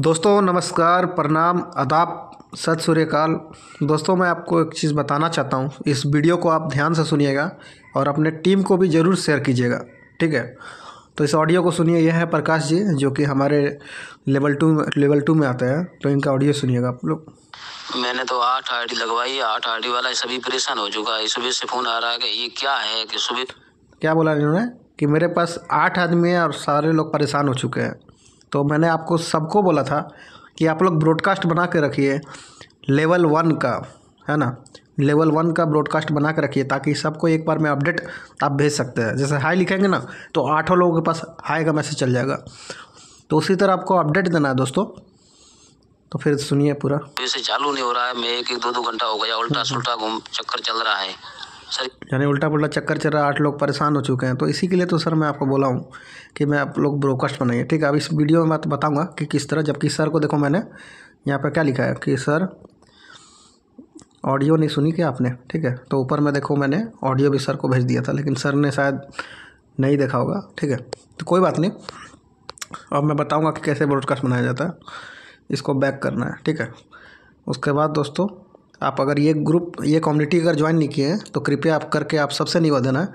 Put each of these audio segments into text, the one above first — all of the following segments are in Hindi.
दोस्तों नमस्कार प्रणाम आदाब सत सूर्यकाल दोस्तों मैं आपको एक चीज़ बताना चाहता हूँ इस वीडियो को आप ध्यान से सुनिएगा और अपने टीम को भी ज़रूर शेयर कीजिएगा ठीक है तो इस ऑडियो को सुनिए यह है प्रकाश जी जो कि हमारे लेवल टू लेवल टू में आते हैं तो इनका ऑडियो सुनिएगा आप लोग मैंने तो आठ आई डी लगवाई आठ आई डी वाला सभी परेशान हो चुका है सुबह से फ़ोन आ रहा है कि ये क्या है कि सुबह क्या बोला इन्होंने कि मेरे पास आठ आदमी हैं और सारे लोग परेशान हो चुके हैं तो मैंने आपको सबको बोला था कि आप लोग ब्रॉडकास्ट बना के रखिए लेवल वन का है ना लेवल वन का ब्रॉडकास्ट बना के रखिए ताकि सबको एक बार में अपडेट आप भेज सकते हैं जैसे हाई लिखेंगे ना तो आठों लोगों के पास हाई का मैसेज चल जाएगा तो उसी तरह आपको अपडेट देना है दोस्तों तो फिर सुनिए पूरा चालू नहीं हो रहा है मैं एक एक दो दो घंटा हो गया उल्टा सुल्टा घूम चक्कर चल रहा है यानी उल्टा पुल्टा चक्कर चल रहा है आठ लोग परेशान हो चुके हैं तो इसी के लिए तो सर मैं आपको बोला हूँ कि मैं आप लोग ब्रोकस्ट बनाइए ठीक है अब इस वीडियो में मैं तो बताऊँगा कि किस तरह जबकि सर को देखो मैंने यहाँ पर क्या लिखा है कि सर ऑडियो नहीं सुनी क्या आपने ठीक है तो ऊपर में देखो मैंने ऑडियो भी सर को भेज दिया था लेकिन सर ने शायद नहीं देखा होगा ठीक है तो कोई बात नहीं अब मैं बताऊँगा कि कैसे ब्रॉडकास्ट बनाया जाता है इसको बैक करना है ठीक है उसके बाद दोस्तों आप अगर ये ग्रुप ये कम्युनिटी अगर ज्वाइन नहीं किए तो कृपया आप करके आप सबसे निवेदन है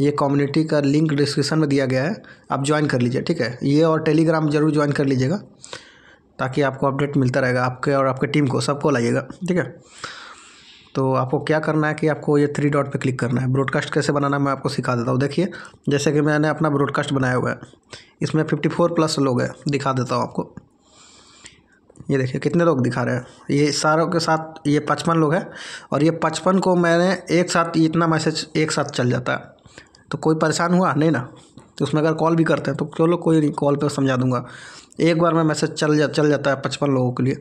ये कम्युनिटी का लिंक डिस्क्रिप्शन में दिया गया है आप ज्वाइन कर लीजिए ठीक है ये और टेलीग्राम जरूर ज्वाइन कर लीजिएगा ताकि आपको अपडेट मिलता रहेगा आपके और आपके टीम को सबको लाइएगा ठीक है तो आपको क्या करना है कि आपको ये थ्री डॉट पे क्लिक करना है ब्रॉडकास्ट कैसे बनाना मैं आपको सिखा देता हूँ देखिए जैसे कि मैंने अपना ब्रॉडकास्ट बनाया हुआ है इसमें फिफ्टी फोर प्लस लोग हैं दिखा देता हूँ आपको ये देखिए कितने लोग दिखा रहे हैं ये सारों के साथ ये पचपन लोग हैं और ये पचपन को मैंने एक साथ इतना मैसेज एक साथ चल जाता है तो कोई परेशान हुआ नहीं ना तो उसमें अगर कॉल भी करते हैं तो चलो कोई नहीं कॉल पर समझा दूंगा एक बार में मैसेज चल जा चल जाता है पचपन लोगों के लिए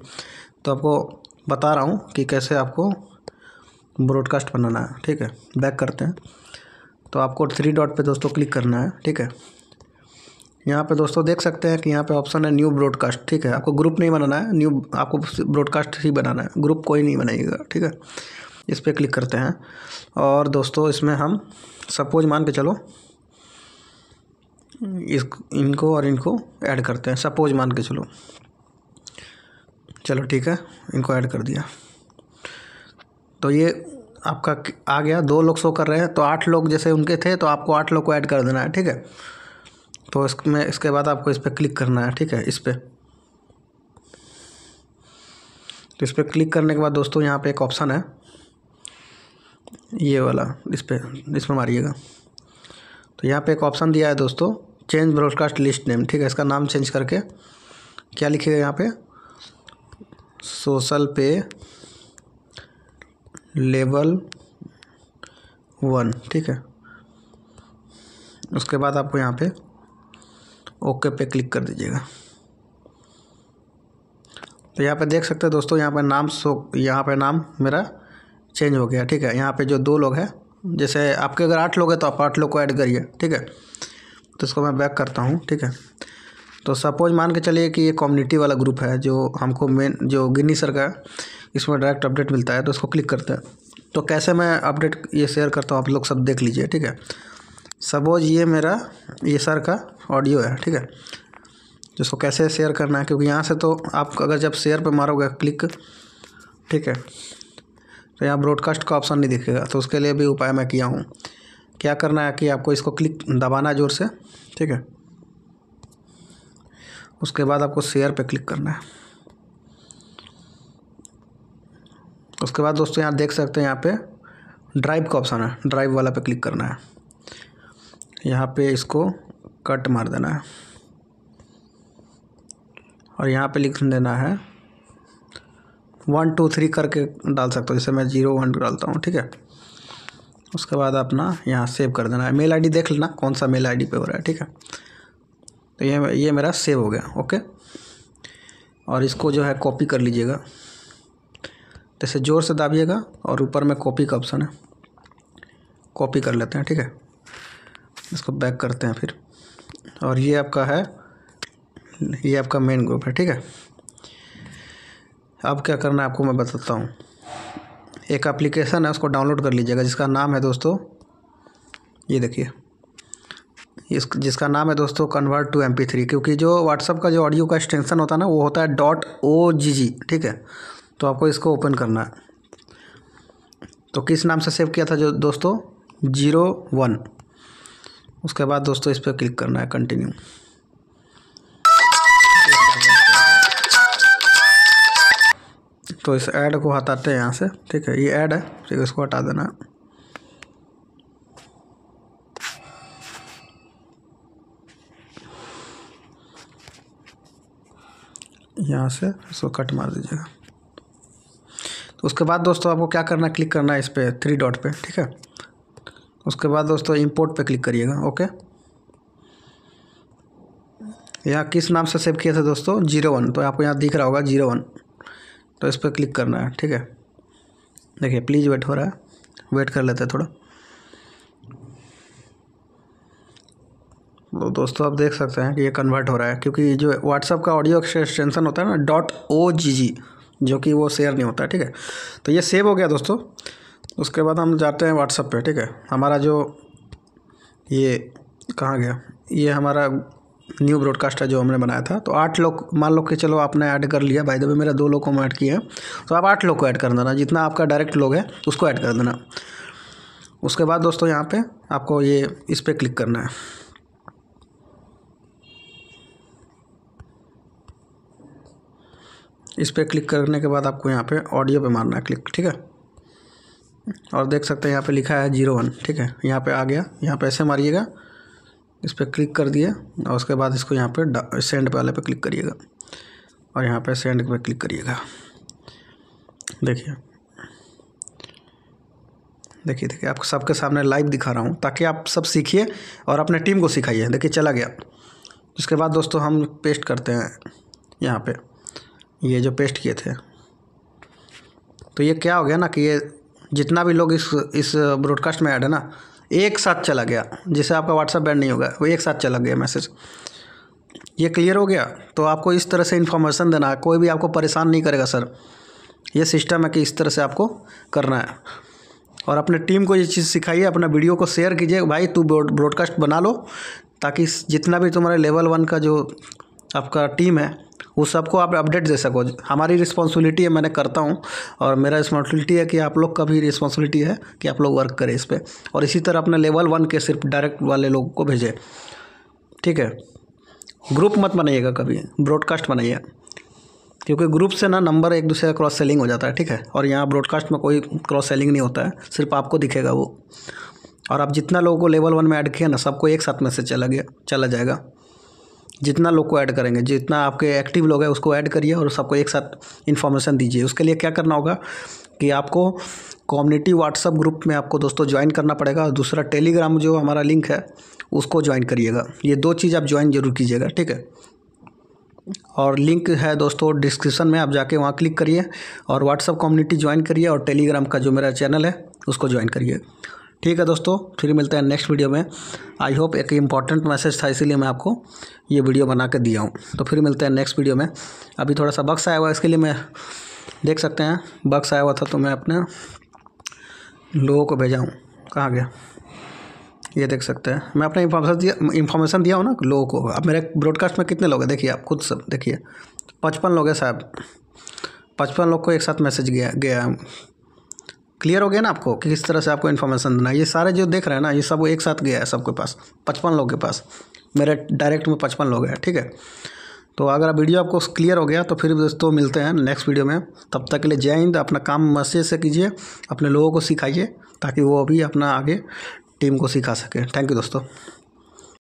तो आपको बता रहा हूँ कि कैसे आपको ब्रॉडकास्ट बनाना है ठीक है बैक करते हैं तो आपको थ्री डॉट पर दोस्तों क्लिक करना है ठीक है यहाँ पे दोस्तों देख सकते हैं कि यहाँ पे ऑप्शन है न्यू ब्रॉडकास्ट ठीक है आपको ग्रुप नहीं बनाना है न्यू आपको ब्रॉडकास्ट ही बनाना है ग्रुप कोई नहीं बनाइएगा ठीक है इस पर क्लिक करते हैं और दोस्तों इसमें हम सपोज मान के चलो इस इनको और इनको ऐड करते हैं सपोज मान के चलो चलो ठीक है इनको ऐड कर दिया तो ये आपका आ गया दो लोग शो कर रहे हैं तो आठ लोग जैसे उनके थे तो आपको आठ लोग को ऐड कर देना है ठीक है तो इसमें इसके बाद आपको इस पर क्लिक करना है ठीक है इस पर तो इस पर क्लिक करने के बाद दोस्तों यहाँ पे एक ऑप्शन है ये वाला इस पर इस पर मारिएगा तो यहाँ पे एक ऑप्शन दिया है दोस्तों चेंज ब्रॉडकास्ट लिस्ट नेम ठीक है इसका नाम चेंज करके क्या लिखिएगा यहाँ पे सोशल पे लेवल वन ठीक है उसके बाद आपको यहाँ पे ओके पे क्लिक कर दीजिएगा तो यहाँ पे देख सकते हैं दोस्तों यहाँ पे नाम सो यहाँ पे नाम मेरा चेंज हो गया ठीक है यहाँ पे जो दो लोग हैं जैसे आपके अगर आठ लोग हैं तो आप आठ लोग को ऐड करिए ठीक है तो इसको मैं बैक करता हूँ ठीक है तो सपोज मान के चलिए कि ये कम्युनिटी वाला ग्रुप है जो हमको मेन जो गिनी सर का इसमें डायरेक्ट अपडेट मिलता है तो उसको क्लिक करते हैं तो कैसे मैं अपडेट ये शेयर करता हूँ आप लोग सब देख लीजिए ठीक है सपोज ये मेरा ये सर का ऑडियो है ठीक है जिसको कैसे शेयर करना है क्योंकि यहाँ से तो आप अगर जब शेयर पे मारोगे क्लिक ठीक है तो यहाँ ब्रॉडकास्ट का ऑप्शन नहीं दिखेगा तो उसके लिए भी उपाय मैं किया हूँ क्या करना है कि आपको इसको क्लिक दबाना जोर से ठीक है उसके बाद आपको शेयर पे क्लिक करना है उसके बाद दोस्तों यहाँ देख सकते हैं यहाँ पे ड्राइव का ऑप्शन है ड्राइव वाला पे क्लिक करना है यहाँ पे इसको कट मार देना है और यहाँ पे लिख देना है वन टू थ्री करके डाल सकते हो जैसे मैं जीरो वन डालता हूँ ठीक है उसके बाद अपना यहाँ सेव कर देना है मेल आईडी देख लेना कौन सा मेल आईडी पे हो रहा है ठीक है तो ये ये मेरा सेव हो गया ओके और इसको जो है कॉपी कर लीजिएगा जैसे ज़ोर से दाबिएगा और ऊपर में कॉपी का ऑप्शन है कॉपी कर लेते हैं ठीक है इसको बैक करते हैं फिर और ये आपका है ये आपका मेन ग्रुप है ठीक है अब क्या करना है आपको मैं बताता हूँ एक एप्लीकेशन है उसको डाउनलोड कर लीजिएगा जिसका नाम है दोस्तों ये देखिए इस जिसका नाम है दोस्तों कन्वर्ट टू एम थ्री क्योंकि जो व्हाट्सअप का जो ऑडियो का एक्सटेंशन होता है ना वो होता है डॉट ओ जी जी ठीक है तो आपको इसको ओपन करना है तो किस नाम से सेव किया था जो दोस्तों जीरो वन उसके बाद दोस्तों इस पर क्लिक करना है कंटिन्यू तो इस ऐड को हटाते हैं यहाँ से ठीक है ये ऐड है ठीक है इसको हटा देना है यहाँ से इसको कट मार दीजिएगा तो उसके बाद दोस्तों आपको क्या करना है क्लिक करना है इस पर थ्री डॉट पे ठीक है उसके बाद दोस्तों इम्पोर्ट पे क्लिक करिएगा ओके यहाँ किस नाम से सेव किया था दोस्तों जीरो वन तो आपको यहाँ दिख रहा होगा जीरो वन तो इस पर क्लिक करना है ठीक है देखिए प्लीज़ वेट हो रहा है वेट कर लेते हैं थोड़ा तो दोस्तों आप देख सकते हैं कि ये कन्वर्ट हो रहा है क्योंकि जो व्हाट्सअप का ऑडियो एक्सटेंशन होता है ना डॉट ओ जी जी जो कि वो शेयर नहीं होता ठीक है तो ये सेव हो गया दोस्तों उसके बाद हम जाते हैं व्हाट्सअप पे ठीक है हमारा जो ये कहाँ गया ये हमारा न्यू ब्रॉडकास्ट है जो हमने बनाया था तो आठ लोग मान लो कि चलो आपने ऐड कर लिया भाई दबे मेरा दो लोग को हम ऐड किए हैं तो आप आठ लोग को ऐड कर देना जितना आपका डायरेक्ट लोग है उसको ऐड कर देना उसके बाद दोस्तों यहाँ पे आपको ये इस पर क्लिक करना है इस पर क्लिक करने के बाद आपको यहाँ पे ऑडियो पे मारना है क्लिक ठीक है और देख सकते हैं यहाँ पे लिखा है जीरो वन ठीक है यहाँ पे आ गया यहाँ पे ऐसे मारिएगा इस पर क्लिक कर दिए और उसके बाद इसको यहाँ पे सेंड पे वाले पे क्लिक करिएगा और यहाँ पे सेंड पे क्लिक करिएगा देखिए देखिए देखिए आप सबके सामने लाइव दिखा रहा हूँ ताकि आप सब सीखिए और अपने टीम को सिखाइए देखिए चला गया उसके बाद दोस्तों हम पेस्ट करते हैं यहाँ पर ये जो पेस्ट किए थे तो ये क्या हो गया ना कि ये जितना भी लोग इस इस ब्रॉडकास्ट में ऐड है ना एक साथ चला गया जिसे आपका व्हाट्सअप बैंड नहीं होगा वो एक साथ चला गया मैसेज ये क्लियर हो गया तो आपको इस तरह से इन्फॉर्मेशन देना है कोई भी आपको परेशान नहीं करेगा सर ये सिस्टम है कि इस तरह से आपको करना है और अपने टीम को ये चीज़ सिखाइए अपना वीडियो को शेयर कीजिए भाई तू ब्रॉडकास्ट बना लो ताकि जितना भी तुम्हारे लेवल वन का जो आपका टीम है वो सबको आप अपडेट दे सको हमारी रिस्पॉन्सिबिलिटी है मैंने करता हूँ और मेरा रिस्पॉन्सिबिलिटी है कि आप लोग का भी रिस्पॉन्सिबिलिटी है कि आप लोग वर्क करें इस पर और इसी तरह अपने लेवल वन के सिर्फ डायरेक्ट वाले लोग को भेजें ठीक है ग्रुप मत बनाइएगा कभी ब्रॉडकास्ट बनाइए क्योंकि ग्रुप से ना नंबर एक दूसरे का क्रॉस सेलिंग हो जाता है ठीक है और यहाँ ब्रॉडकास्ट में कोई क्रॉस सेलिंग नहीं होता है सिर्फ आपको दिखेगा वो और आप जितना लोगों को लेवल वन में ऐड किया ना सबको एक साथ मैसेज चला गया चला जाएगा जितना लोग को ऐड करेंगे जितना आपके एक्टिव लोग हैं उसको ऐड करिए और सबको एक साथ इन्फॉर्मेशन दीजिए उसके लिए क्या करना होगा कि आपको कम्युनिटी व्हाट्सअप ग्रुप में आपको दोस्तों ज्वाइन करना पड़ेगा और दूसरा टेलीग्राम जो हमारा लिंक है उसको ज्वाइन करिएगा ये दो चीज़ आप ज्वाइन जरूर कीजिएगा ठीक है और लिंक है दोस्तों डिस्क्रिप्शन में आप जाके वहाँ क्लिक करिए और व्हाट्सअप कम्युनिटी ज्वाइन करिए और टेलीग्राम का जो मेरा चैनल है उसको ज्वाइन करिए ठीक है दोस्तों फिर मिलते हैं नेक्स्ट वीडियो में आई होप एक इंपॉर्टेंट मैसेज था इसीलिए मैं आपको ये वीडियो बना के दिया हूँ तो फिर मिलते हैं नेक्स्ट वीडियो में अभी थोड़ा सा बक्स आया हुआ इसके लिए मैं देख सकते हैं बक्स आया हुआ था तो मैं अपने लोगों को भेजा हूँ कहाँ गया ये देख सकते हैं मैं अपना इंफॉर्मेशन दिया इन्फॉर्मेशन दिया हूँ ना लोगों को अब मेरे ब्रॉडकास्ट में कितने लोग हैं देखिए आप खुद सब देखिए पचपन लोग हैं साहब पचपन लोग को एक साथ मैसेज गया गया क्लियर हो गया ना आपको कि किस तरह से आपको इन्फॉर्मेशन देना है ये सारे जो देख रहे हैं ना ये सब एक साथ गया है सबके पास पचपन लोग के पास मेरे डायरेक्ट में पचपन लोग हैं ठीक है तो अगर वीडियो आपको क्लियर हो गया तो फिर दोस्तों मिलते हैं नेक्स्ट वीडियो में तब तक के लिए जय हिंद अपना काम मजे से कीजिए अपने लोगों को सिखाइए ताकि वो अभी अपना आगे टीम को सिखा सके थैंक यू दोस्तों